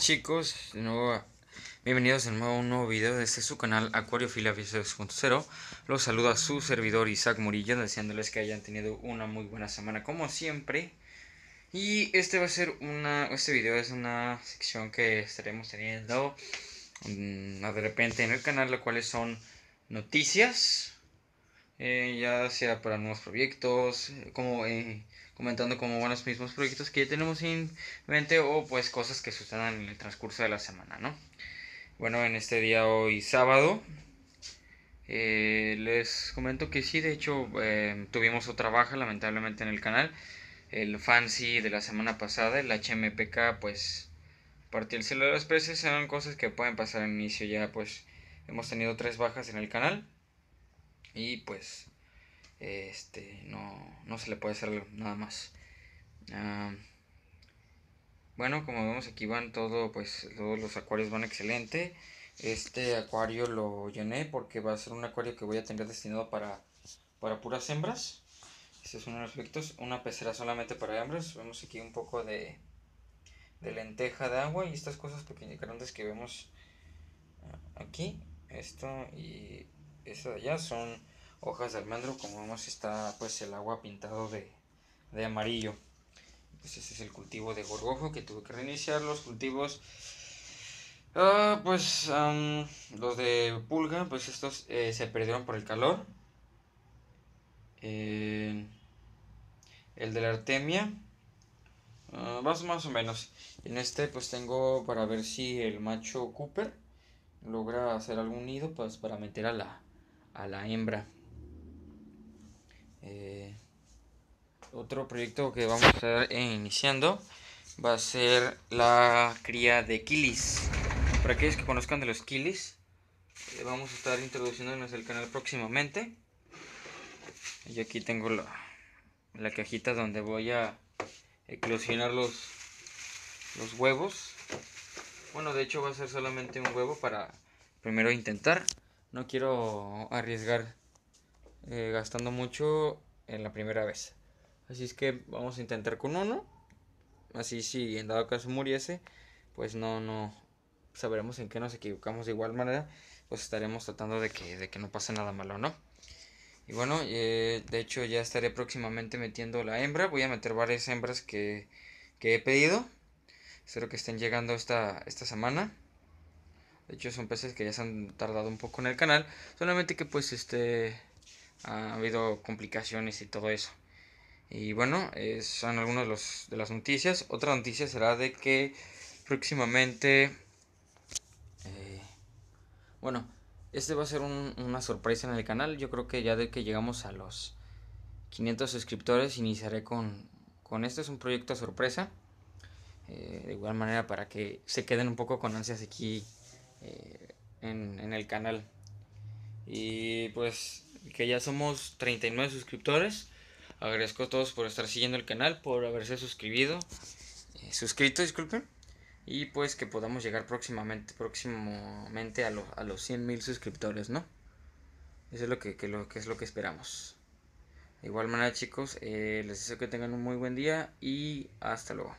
chicos, de nuevo, bienvenidos de nuevo a un nuevo video desde su canal Acuariofilia 2.0 Los saluda su servidor Isaac Murillo, deseándoles que hayan tenido una muy buena semana como siempre Y este va a ser una, este video es una sección que estaremos teniendo mm, de repente en el canal, lo cual son noticias eh, ya sea para nuevos proyectos, eh, como eh, comentando como buenos mismos proyectos que ya tenemos en mente o pues cosas que sucedan en el transcurso de la semana, Bueno, en este día hoy sábado les comento que sí, de hecho tuvimos otra baja lamentablemente en el canal. El fancy de la semana pasada, el HMPK, pues partió el cielo de las peces eran cosas que pueden pasar al inicio ya, pues hemos tenido tres bajas en el canal. Y pues, este, no, se le puede hacer nada más. Ah, bueno, como vemos aquí van todo, pues todos los acuarios van excelente. Este acuario lo llené porque va a ser un acuario que voy a tener destinado para, para puras hembras. Este es uno de los efectos Una pecera solamente para hembras. Vemos aquí un poco de, de lenteja de agua y estas cosas pequeñas grandes que vemos ah, aquí. Esto y de allá son hojas de almendro, como vemos está pues el agua pintado de, amarillo. Pues es el cultivo de gorgojo que tuve que reiniciar los cultivos. Ah, pues los de pulga, pues estos eh, se perdieron por el calor. Eh, el de la artemia, ah, más, más o menos. En este pues tengo para ver si el macho Cooper logra hacer algún nido pues para meter a la, a la hembra. Eh, otro proyecto que vamos a estar iniciando va a ser la cría de kilis. Para aquellos que conozcan de los kilis, eh, vamos a estar introduciéndonos el canal próximamente. y aquí tengo la, la cajita donde voy a eclosionar los, los huevos. Bueno, de hecho va a ser solamente un huevo para primero intentar no quiero arriesgar eh, gastando mucho en la primera vez. Así es que vamos a intentar con uno. Así si en dado caso muriese, pues no, no sabremos en qué nos equivocamos de igual manera. Pues estaremos tratando de que, de que no pase nada malo, ¿no? Y bueno, eh, de hecho ya estaré próximamente metiendo la hembra. Voy a meter varias hembras que, que he pedido. Espero que estén llegando esta, esta semana. De hecho son peces que ya se han tardado un poco en el canal. Solamente que pues este ha habido complicaciones y todo eso. Y bueno, son algunas de, las noticias. Otra noticia será de que próximamente... Eh, bueno, este va a ser una sorpresa en el canal. Yo creo que ya de que llegamos a los 500 suscriptores iniciaré con, con esto. Es un proyecto sorpresa. Eh, de igual manera para que se queden un poco con ansias aquí eh, en, el canal. Y pues que ya somos 39 suscriptores. Agradezco a todos por estar siguiendo el canal, por haberse suscribido. Eh, suscrito, disculpen. Y pues que podamos llegar próximamente, próximamente a, los 100 mil suscriptores, ¿no? Eso es lo que, que, lo que es lo que esperamos. De igual manera chicos, eh, les deseo que tengan un muy buen día y hasta luego.